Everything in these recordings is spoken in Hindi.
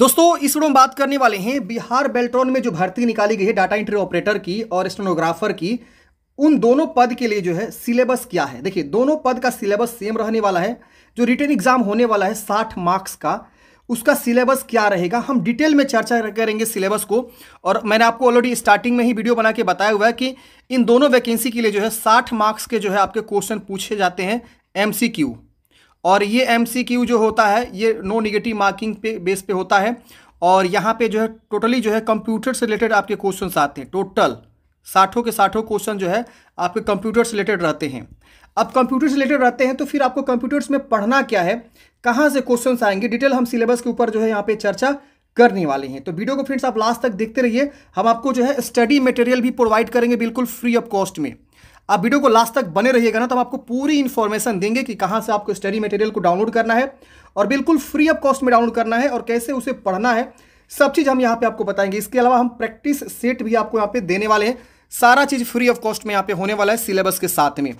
दोस्तों इस वीडियो में बात करने वाले हैं बिहार बेल्ट्रॉन में जो भर्ती निकाली गई है डाटा एंट्री ऑपरेटर की और स्टेनोग्राफर की उन दोनों पद के लिए जो है सिलेबस क्या है देखिए दोनों पद का सिलेबस सेम रहने वाला है जो रिटर्न एग्जाम होने वाला है साठ मार्क्स का उसका सिलेबस क्या रहेगा हम डिटेल में चर्चा करेंगे सिलेबस को और मैंने आपको ऑलरेडी स्टार्टिंग में ही वीडियो बना के बताया हुआ है कि इन दोनों वैकेंसी के लिए जो है साठ मार्क्स के जो है आपके क्वेश्चन पूछे जाते हैं एम और ये एम जो होता है ये नो निगेटिव मार्किंग पे बेस पे होता है और यहाँ पे जो है टोटली जो है कंप्यूटर से रिलेटेड आपके क्वेश्चन आते हैं टोटल साठों के साठों क्वेश्चन जो है आपके कंप्यूटर से रिलेटेड रहते हैं अब कंप्यूटर से रिलेटेड रहते हैं तो फिर आपको कंप्यूटर्स में पढ़ना क्या है कहाँ से क्वेश्चन आएंगे डिटेल हम सिलेबस के ऊपर जो है यहाँ पे चर्चा करने वाले हैं तो वीडियो को फ्रेंड्स आप लास्ट तक देखते रहिए हम आपको जो है स्टडी मटेरियल भी प्रोवाइड करेंगे बिल्कुल फ्री ऑफ कॉस्ट में आप वीडियो को लास्ट तक बने रहिएगा ना तो हम आपको पूरी इन्फॉर्मेशन देंगे कि कहाँ से आपको स्टडी मटेरियल को डाउनलोड करना है और बिल्कुल फ्री ऑफ कॉस्ट में डाउनलोड करना है और कैसे उसे पढ़ना है सब चीज़ हम यहाँ पे आपको बताएंगे इसके अलावा हम प्रैक्टिस सेट भी आपको यहाँ पे देने वाले हैं सारा चीज़ फ्री ऑफ कॉस्ट में यहाँ पे होने वाला है सिलेबस के साथ में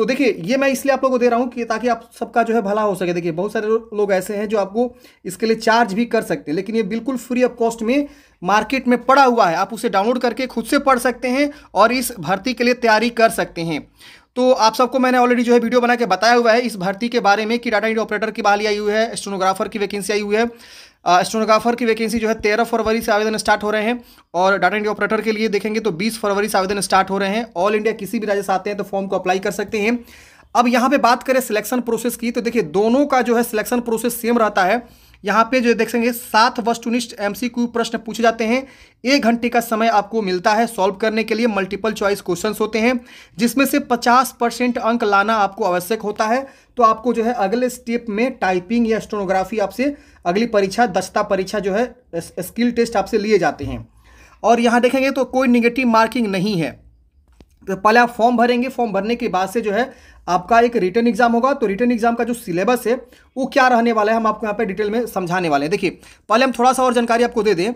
तो देखिए ये मैं इसलिए आप लोगों को दे रहा हूँ कि ताकि आप सबका जो है भला हो सके देखिए बहुत सारे लोग ऐसे हैं जो आपको इसके लिए चार्ज भी कर सकते हैं लेकिन ये बिल्कुल फ्री ऑफ कॉस्ट में मार्केट में पड़ा हुआ है आप उसे डाउनलोड करके खुद से पढ़ सकते हैं और इस भर्ती के लिए तैयारी कर सकते हैं तो आप सबको मैंने ऑलरेडी जो है वीडियो बना के बताया हुआ है इस भर्ती के बारे में कि डाटा इंडिया ऑपरेटर की बहाली आई हुई है स्टोनोग्राफर की वैकेंसी आई हुई है स्टोनोग्राफर की वैकेंसी जो है तेरह फरवरी से आवेदन स्टार्ट हो रहे हैं और डाटा इंडिया ऑपरेटर के लिए देखेंगे तो बीस फरवरी से आवेदन स्टार्ट हो रहे हैं ऑल इंडिया किसी भी राज्य से आते हैं तो फॉर्म को अप्लाई कर सकते हैं अब यहाँ पे बात करें सिलेक्शन प्रोसेस की तो देखिए दोनों का जो है सिलेक्शन प्रोसेस सेम रहता है यहाँ पे जो देख सकेंगे सात वस्तुनिष्ठ एमसीक्यू प्रश्न पूछे जाते हैं एक घंटे का समय आपको मिलता है सॉल्व करने के लिए मल्टीपल चॉइस क्वेश्चन होते हैं जिसमें से पचास परसेंट अंक लाना आपको आवश्यक होता है तो आपको जो है अगले स्टेप में टाइपिंग या स्टोनोग्राफी आपसे अगली परीक्षा दस्ता परीक्षा जो है स्किल टेस्ट आपसे लिए जाते हैं और यहाँ देखेंगे तो कोई निगेटिव मार्किंग नहीं है तो पहले आप फॉर्म भरेंगे फॉर्म भरने के बाद से जो है आपका एक रिटर्न एग्जाम होगा तो रिटर्न एग्जाम का जो सिलेबस है वो क्या रहने वाला है हम आपको यहाँ पे डिटेल में समझाने वाले हैं देखिए पहले हम थोड़ा सा और जानकारी आपको दे दें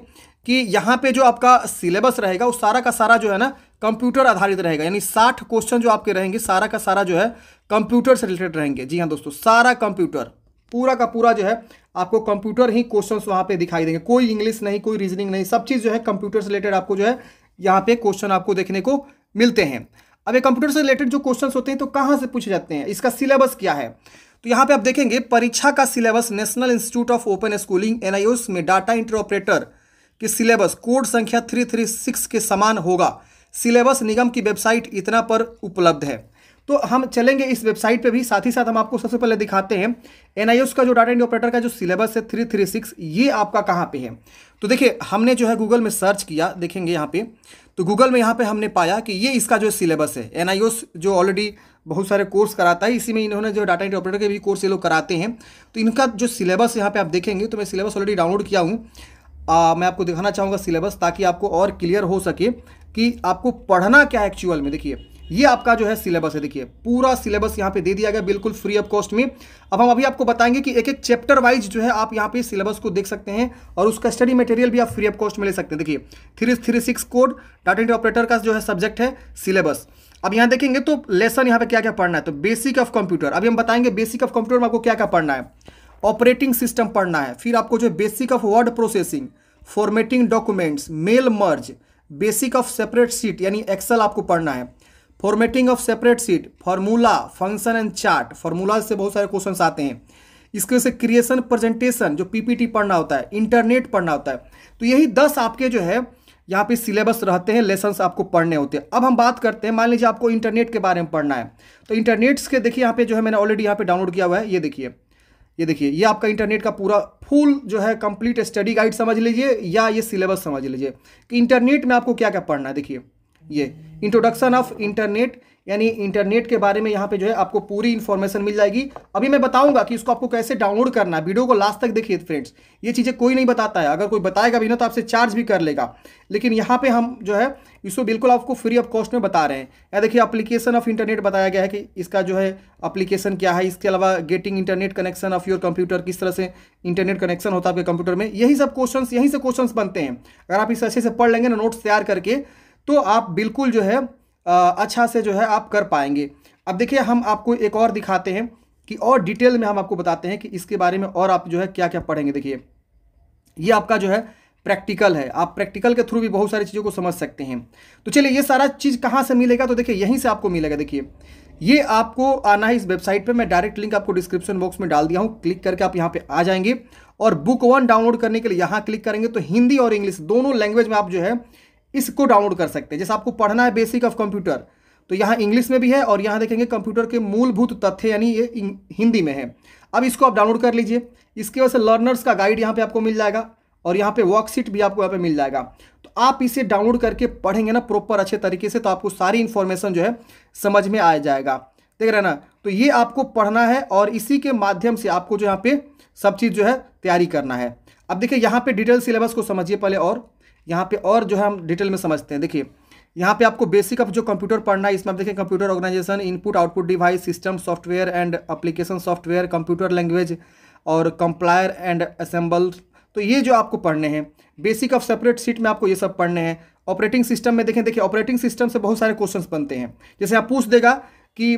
कि यहाँ पे जो आपका सिलेबस रहेगा वो सारा का सारा जो है ना कंप्यूटर आधारित रहेगा यानी साठ क्वेश्चन जो आपके रहेंगे सारा का सारा जो है कंप्यूटर से रिलेटेड रहेंगे जी हाँ दोस्तों सारा कंप्यूटर पूरा का पूरा जो है आपको कंप्यूटर ही क्वेश्चन वहाँ पे दिखाई देंगे कोई इंग्लिश नहीं कोई रीजनिंग नहीं सब चीज़ जो है कंप्यूटर से रिलेटेड आपको जो है यहाँ पे क्वेश्चन आपको देखने को मिलते हैं अब ये कंप्यूटर से रिलेटेड जो क्वेश्चन होते हैं तो कहाँ से पूछे जाते हैं इसका सिलेबस क्या है तो यहाँ पे आप देखेंगे परीक्षा का syllabus national institute of open schooling N में डाटा इंटर ऑपरेटर की सिलेबस कोड संख्या थ्री थ्री सिक्स के समान होगा सिलेबस निगम की वेबसाइट इतना पर उपलब्ध है तो हम चलेंगे इस वेबसाइट पे भी साथ ही साथ हम आपको सबसे पहले दिखाते हैं एन का जो डाटा इंड ऑपरेटर का जो सिलेबस है थ्री थ्री सिक्स ये आपका कहाँ पर है तो देखिए हमने जो है गूगल में सर्च किया देखेंगे यहाँ पे तो गूगल में यहाँ पे हमने पाया कि ये इसका जो सिलेबस है एन जो ऑलरेडी बहुत सारे कोर्स कराता है इसी में इन्होंने जो डाटा एंट्री ऑपरेटर के भी कोर्स ये लोग कराते हैं तो इनका जो सिलेबस यहाँ पे आप देखेंगे तो मैं सिलेबस ऑलरेडी डाउनलोड किया हूँ मैं आपको दिखाना चाहूँगा सिलेबस ताकि आपको और क्लियर हो सके कि आपको पढ़ना क्या एक्चुअल में देखिए ये आपका जो है सिलेबस है देखिए पूरा सिलेबस यहाँ पे दे दिया गया बिल्कुल फ्री ऑफ कॉस्ट में अब हम अभी आपको बताएंगे कि एक एक चैप्टर वाइज जो है आप यहाँ पे सिलेबस को देख सकते हैं और उसका स्टडी मटेरियल भी आप फ्री ऑफ कॉस्ट में ले सकते हैं देखिए three three six code data entry operator का जो है सब्जेक्ट है सिलेबस अब यहाँ देखेंगे तो लेसन यहाँ पे क्या क्या पढ़ना है तो बेसिक ऑफ कंप्यूटर अभी हम बताएंगे बेसिक ऑफ कंप्यूटर में आपको क्या क्या पढ़ना है ऑपरेटिंग सिस्टम पढ़ना है फिर आपको जो basic of word processing formatting documents mail merge basic of spreadsheet यानी एक्सेल आपको पढ़ना है formatting of spreadsheet formula function and chart formula से बहुत सारे क्वेश्चन आते हैं इसके से क्रिएशन प्रेजेंटेशन जो पीपीटी पढ़ना होता है इंटरनेट पढ़ना होता है तो यही दस आपके जो है यहाँ पे सिलेबस रहते हैं लेसन्स आपको पढ़ने होते हैं अब हम बात करते हैं मान लीजिए आपको इंटरनेट के बारे में पढ़ना है तो इंटरनेट्स के देखिए यहाँ पे जो है मैंने ऑलरेडी यहाँ पे डाउनलोड किया हुआ है ये देखिए ये देखिए ये आपका इंटरनेट का पूरा फुल जो है कंप्लीट स्टडी गाइड समझ लीजिए या ये सिलेबस समझ लीजिए कि इंटरनेट में आपको क्या क्या पढ़ना है देखिए ये इंट्रोडक्शन ऑफ इंटरनेट यानी इंटरनेट के बारे में यहाँ पे जो है आपको पूरी इन्फॉर्मेशन मिल जाएगी अभी मैं बताऊंगा कि इसको आपको कैसे डाउनलोड करना है वीडियो को लास्ट तक देखिए फ्रेंड्स ये चीज़ें कोई नहीं बताता है अगर कोई बताएगा भी ना तो आपसे चार्ज भी कर लेगा लेकिन यहाँ पे हम जो है इसको बिल्कुल आपको फ्री ऑफ कॉस्ट में बता रहे हैं या देखिए अप्लीकेशन ऑफ इंटरनेट बताया गया है कि इसका जो है अप्लीकेशन क्या है इसके अलावा getting internet connection of your computer किस तरह से इंटरनेट कनेक्शन होता है आपके कंप्यूटर में यही सब क्वेश्चन यहीं से क्वेश्चन बनते हैं अगर आप इसे अच्छे से पढ़ लेंगे ना नोट्स तैयार करके तो आप बिल्कुल जो है अच्छा से जो है आप कर पाएंगे अब देखिए हम आपको एक और दिखाते हैं कि और डिटेल में हम आपको बताते हैं कि इसके बारे में और आप जो है क्या क्या पढ़ेंगे देखिए ये आपका जो है प्रैक्टिकल है आप प्रैक्टिकल के थ्रू भी बहुत सारी चीज़ों को समझ सकते हैं तो चलिए ये सारा चीज़ कहाँ से मिलेगा तो देखिए यहीं से आपको मिलेगा देखिए ये आपको आना है इस वेबसाइट पे मैं डायरेक्ट लिंक आपको डिस्क्रिप्शन बॉक्स में डाल दिया हूँ क्लिक करके आप यहाँ पे आ जाएंगे और बुक वन डाउनलोड करने के लिए यहाँ क्लिक करेंगे तो हिंदी और इंग्लिश दोनों लैंग्वेज में आप जो है इसको डाउनलोड कर सकते हैं जैसे आपको पढ़ना है बेसिक ऑफ कंप्यूटर तो यहाँ इंग्लिश में भी है और यहाँ देखेंगे कंप्यूटर के मूलभूत तथ्य यानी ये हिंदी में है अब इसको आप डाउनलोड कर लीजिए इसके वजह से लर्नर्स का गाइड यहाँ पे आपको मिल जाएगा और यहाँ पे वर्कशीट भी आपको यहाँ पे मिल जाएगा तो आप इसे डाउनलोड करके पढ़ेंगे ना प्रॉपर अच्छे तरीके से तो आपको सारी इन्फॉर्मेशन जो है समझ में आ जाएगा देख रहे ना तो ये आपको पढ़ना है और इसी के माध्यम से आपको जो यहाँ पे सब चीज़ जो है तैयारी करना है अब देखिए यहाँ पे डिटेल सिलेबस को समझिए पहले और यहाँ पे और जो है हम डिटेल में समझते हैं देखिए यहाँ पे आपको बेसिक ऑफ जो कंप्यूटर पढ़ना है इसमें आप देखें computer organisation input output device system software and application software computer language और कंप्लायर एंड असेंबल तो ये जो आपको पढ़ने हैं बेसिक ऑफ सेपरेट सीट में आपको ये सब पढ़ने हैं ऑपरेटिंग सिस्टम में देखें देखिए ऑपरेटिंग सिस्टम से बहुत सारे क्वेश्चंस बनते हैं जैसे आप पूछ देगा कि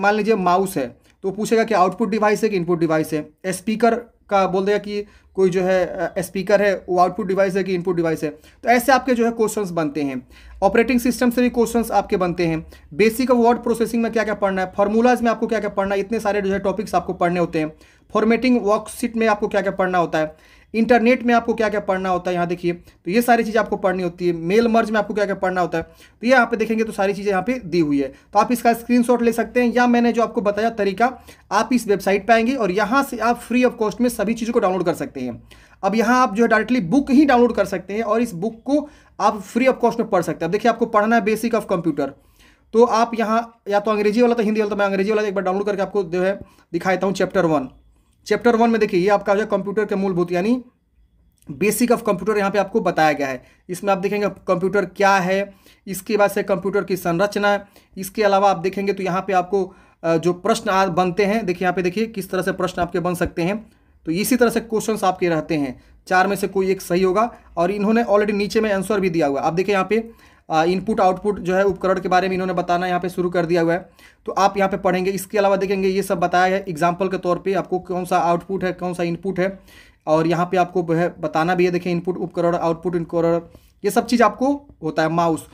मान लीजिए माउस है तो पूछेगा कि आउटपुट डिवाइस है कि इनपुट डिवाइस है स्पीकर का बोल देगा कि कोई जो है स्पीकर है वो आउटपुट डिवाइस है कि इनपुट डिवाइस है तो ऐसे आपके जो है क्वेश्चंस बनते हैं ऑपरेटिंग सिस्टम से भी क्वेश्चंस आपके बनते हैं बेसिक वर्ड प्रोसेसिंग में क्या क्या पढ़ना है फॉर्मूलाज में आपको क्या क्या पढ़ना है इतने सारे जो है टॉपिक्स आपको पढ़ने होते हैं फॉर्मेटिंग वर्कशीट में आपको क्या क्या पढ़ना होता है इंटरनेट में आपको क्या क्या पढ़ना होता है यहाँ देखिए तो ये सारी चीज़ें आपको पढ़नी होती है मेल मर्ज में आपको क्या क्या पढ़ना होता है तो ये यहाँ पे देखेंगे तो सारी चीज़ें यहाँ पे दी हुई है तो आप इसका स्क्रीनशॉट ले सकते हैं या मैंने जो आपको बताया तरीका आप इस वेबसाइट पर आएंगे और यहाँ से आप फ्री ऑफ कॉस्ट में सभी चीज़ों को डाउनलोड कर सकते हैं अब यहाँ आप जो है डायरेक्टली बुक ही डाउनलोड कर सकते हैं और इस बुक को आप फ्री ऑफ कॉस्ट में पढ़ सकते हैं अब देखिए आपको पढ़ना है बेसिक ऑफ कंप्यूटर तो आप यहाँ या तो अंग्रेजी वाला तो हिंदी वाला तो मैं अंग्रेजी वाला एक बार डाउनलोड करके आपको जो है दिखाता हूँ चैप्टर वन चैप्टर वन में देखिए ये आपका जाए कंप्यूटर के मूलभूत यानी बेसिक ऑफ कंप्यूटर यहाँ पे आपको बताया गया है इसमें आप देखेंगे कंप्यूटर क्या है इसके बाद से कंप्यूटर की संरचना इसके अलावा आप देखेंगे तो यहाँ पे आपको जो प्रश्न आज बनते हैं देखिए यहाँ पे देखिए किस तरह से प्रश्न आपके बन सकते हैं तो इसी तरह से क्वेश्चंस आपके रहते हैं चार में से कोई एक सही होगा और इन्होंने ऑलरेडी नीचे में आंसर भी दिया हुआ आप देखिए यहाँ पे इनपुट आउटपुट जो है उपकरण के बारे में इन्होंने बताना यहाँ पे शुरू कर दिया हुआ है तो आप यहाँ पे पढ़ेंगे इसके अलावा देखेंगे ये सब बताया है एग्जाम्पल के तौर पे आपको कौन सा आउटपुट है कौन सा इनपुट है और यहाँ पे आपको है बताना भी है देखें इनपुट उपकरण आउटपुट इनकोरण ये सब चीज़ आपको होता है माउस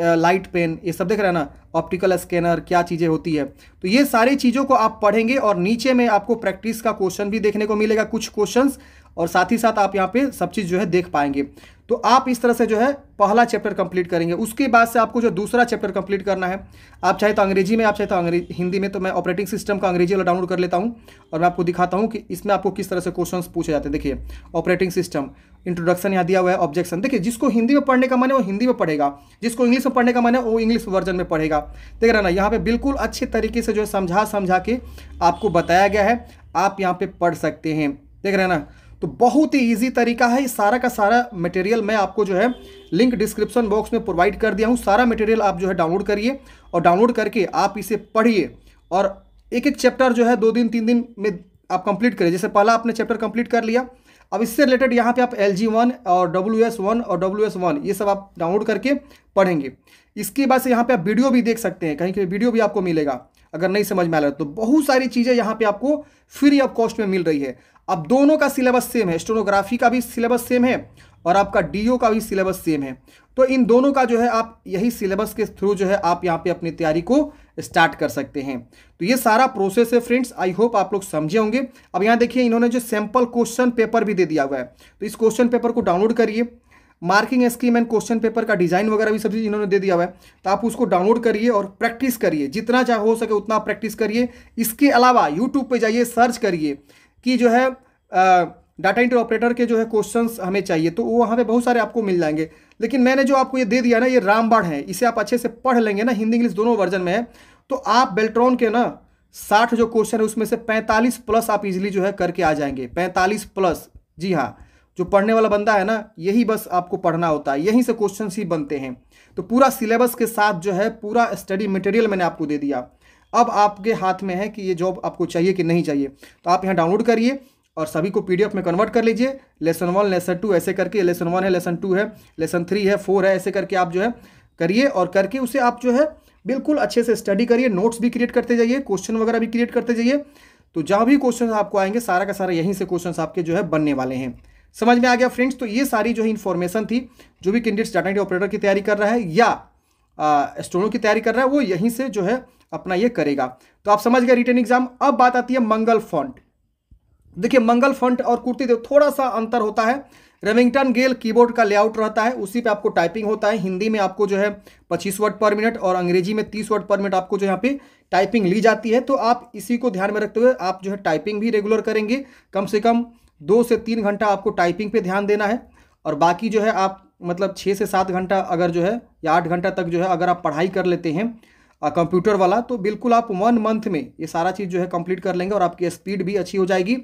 लाइट पेन ये सब देख रहे हैं ना ऑप्टिकल स्कैनर क्या चीज़ें होती है तो ये सारी चीज़ों को आप पढ़ेंगे और नीचे में आपको प्रैक्टिस का क्वेश्चन भी देखने को मिलेगा कुछ क्वेश्चंस और साथ ही साथ आप यहाँ पे सब चीज़ जो है देख पाएंगे तो आप इस तरह से जो है पहला चैप्टर कंप्लीट करेंगे उसके बाद से आपको जो दूसरा चैप्टर कंप्लीट करना है आप चाहे तो अंग्रेजी में आप चाहे तो अंग्रेजी हिंदी में तो मैं ऑपरेटिंग सिस्टम का अंग्रेजी वाला डाउनलोड कर लेता हूँ और मैं आपको दिखाता हूँ कि इसमें आपको किस तरह से क्वेश्चन पूछे जाते हैं देखिए ऑपरेटिंग सिस्टम इंट्रोडक्शन यहाँ दिया हुआ है ऑब्जेक्शन देखिए जिसको हिंदी में पढ़ने का मन है वो हिंदी में पढ़ेगा जिसको इंग्लिश में पढ़ने का मन है वो इंग्लिश वर्जन में पढ़ेगा देख रहे ना यहाँ पे बिल्कुल अच्छे तरीके से जो है समझा समझा के आपको बताया गया है आप यहाँ पे पढ़ सकते हैं देख रहे ना तो बहुत ही ईजी तरीका है सारा का सारा मटेरियल मैं आपको जो है लिंक डिस्क्रिप्शन बॉक्स में प्रोवाइड कर दिया हूँ सारा मटेरियल आप जो है डाउनलोड करिए और डाउनलोड करके आप इसे पढ़िए और एक एक चैप्टर जो है दो दिन तीन दिन में आप कंप्लीट करिए जैसे पहला आपने चैप्टर कंप्लीट कर लिया अब इससे रिलेटेड यहाँ पे आप एल जी वन और डब्ल्यू एस वन और डब्ल्यू एस वन ये सब आप डाउनलोड करके पढ़ेंगे इसके बाद से यहाँ पे आप वीडियो भी देख सकते हैं कहीं कहीं वीडियो भी आपको मिलेगा अगर नहीं समझ में आ रहा तो बहुत सारी चीज़ें यहाँ पे आपको फ्री ऑफ कॉस्ट में मिल रही है अब दोनों का सिलेबस सेम है स्टोनोग्राफी का भी सिलेबस सेम है और आपका डीओ का भी सिलेबस सेम है तो इन दोनों का जो है आप यही सिलेबस के थ्रू जो है आप यहाँ पे अपनी तैयारी को स्टार्ट कर सकते हैं तो ये सारा प्रोसेस है फ्रेंड्स आई होप आप लोग समझे होंगे अब यहाँ देखिए इन्होंने जो सैंपल क्वेश्चन पेपर भी दे दिया हुआ है तो इस क्वेश्चन पेपर को डाउनलोड करिए marking scheme and question paper का डिज़ाइन वगैरह भी सब चीज़ इन्होंने दे दिया हुआ है तो आप उसको डाउनलोड करिए और प्रैक्टिस करिए जितना चाहे हो सके उतना प्रैक्टिस करिए इसके अलावा यूट्यूब पर जाइए सर्च करिए कि जो है डाटा इंटर ऑपरेटर के जो है क्वेश्चन हमें चाहिए तो वो वहाँ पे बहुत सारे आपको मिल जाएंगे लेकिन मैंने जो आपको ये दे दिया ना ये रामबाण है इसे आप अच्छे से पढ़ लेंगे ना हिंदी इंग्लिश दोनों वर्जन में है तो आप बेल्ट्रॉन के ना साठ जो क्वेश्चन है उसमें से पैंतालीस प्लस आप इजिली जो है करके आ जाएंगे पैंतालीस प्लस जी हाँ जो पढ़ने वाला बंदा है ना यही बस आपको पढ़ना होता है यहीं से क्वेश्चन ही बनते हैं तो पूरा सिलेबस के साथ जो है पूरा स्टडी मटेरियल मैंने आपको दे दिया अब आपके हाथ में है कि ये जॉब आपको चाहिए कि नहीं चाहिए तो आप यहाँ डाउनलोड करिए और सभी को पीडीएफ में कन्वर्ट कर लीजिए लेसन वन लेसन टू ऐसे करके लेसन वन है लेसन टू है लेसन थ्री है फोर है ऐसे करके आप जो है करिए और करके उसे आप जो है बिल्कुल अच्छे से स्टडी करिए नोट्स भी क्रिएट करते जाइए क्वेश्चन वगैरह भी क्रिएट करते जाइए तो जहाँ भी क्वेश्चन आपको आएंगे सारा का सारा यहीं से क्वेश्चन आपके जो है बनने वाले हैं समझ में आ गया फ्रेंड्स तो ये सारी जो है इन्फॉर्मेशन थी जो भी कैंडिडेट्स डाटा ऑपरेटर की तैयारी कर रहा है या स्टोनों की तैयारी कर रहा है वो यहीं से जो है अपना ये करेगा तो आप समझ गए रिटर्न एग्जाम अब बात आती है मंगल फॉन्ट देखिए मंगल फॉन्ट और कुर्ती देव थोड़ा सा अंतर होता है रेमिंगटन गेल कीबोर्ड का लेआउट रहता है उसी पे आपको टाइपिंग होता है हिंदी में आपको जो है 25 वर्ड पर मिनट और अंग्रेजी में 30 वर्ड पर मिनट आपको जो यहाँ पे टाइपिंग ली जाती है तो आप इसी को ध्यान में रखते हुए आप जो है टाइपिंग भी रेगुलर करेंगे कम से कम दो से तीन घंटा आपको टाइपिंग पर ध्यान देना है और बाकी जो है आप मतलब छः से सात घंटा अगर जो है या आठ घंटा तक जो है अगर आप पढ़ाई कर लेते हैं कंप्यूटर वाला तो बिल्कुल आप वन मंथ में ये सारा चीज़ जो है कंप्लीट कर लेंगे और आपकी स्पीड भी अच्छी हो जाएगी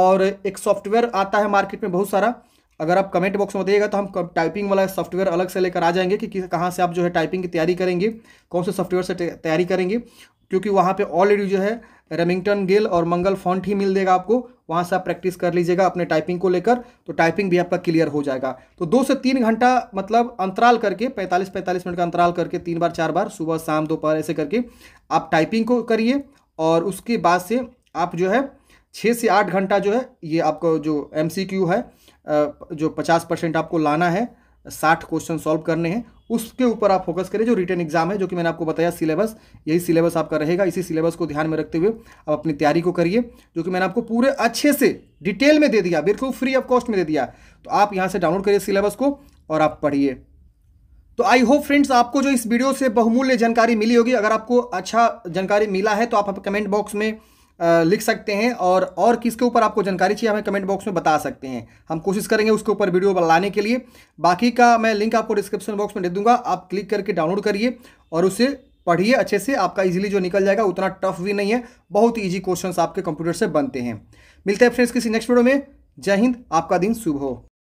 और एक सॉफ्टवेयर आता है मार्केट में बहुत सारा अगर आप कमेंट बॉक्स में बताइएगा तो हम टाइपिंग वाला सॉफ्टवेयर अलग से लेकर आ जाएंगे कि, कि कहाँ से आप जो है टाइपिंग की तैयारी करेंगे कौन से सॉफ्टवेयर से तैयारी करेंगे क्योंकि वहाँ पे ऑलरेडी जो है रेमिंगटन गिल और मंगल फॉन्ट ही मिल देगा आपको वहाँ से आप प्रैक्टिस कर लीजिएगा अपने टाइपिंग को लेकर तो टाइपिंग भी आपका क्लियर हो जाएगा तो दो से तीन घंटा मतलब अंतराल करके 45 45 मिनट का अंतराल करके तीन बार चार बार सुबह शाम दोपहर ऐसे करके आप टाइपिंग को करिए और उसके बाद से आप जो है छः से आठ घंटा जो है ये आपको जो एम है जो पचास परसेंट आपको लाना है साठ क्वेश्चन सॉल्व करने हैं उसके ऊपर आप फोकस करें जो रिटर्न एग्जाम है जो कि मैंने आपको बताया सिलेबस यही सिलेबस आपका रहेगा इसी सिलेबस को ध्यान में रखते हुए आप अपनी तैयारी को करिए जो कि मैंने आपको पूरे अच्छे से डिटेल में दे दिया बिल्कुल फ्री ऑफ कॉस्ट में दे दिया तो आप यहाँ से डाउनलोड करिए सिलेबस को और आप पढ़िए तो आई होप फ्रेंड्स आपको जो इस वीडियो से बहुमूल्य जानकारी मिली होगी अगर आपको अच्छा जानकारी मिला है तो आप कमेंट बॉक्स में लिख सकते हैं और और किसके ऊपर आपको जानकारी चाहिए हमें कमेंट बॉक्स में बता सकते हैं हम कोशिश करेंगे उसके ऊपर वीडियो लाने के लिए बाकी का मैं लिंक आपको डिस्क्रिप्शन बॉक्स में दे दूंगा आप क्लिक करके डाउनलोड करिए और उसे पढ़िए अच्छे से आपका इजीली जो निकल जाएगा उतना टफ भी नहीं है बहुत ईजी क्वेश्चन आपके कंप्यूटर से बनते हैं मिलते हैं फ्रेंड्स किसी नेक्स्ट वीडियो में जय हिंद आपका दिन शुभ हो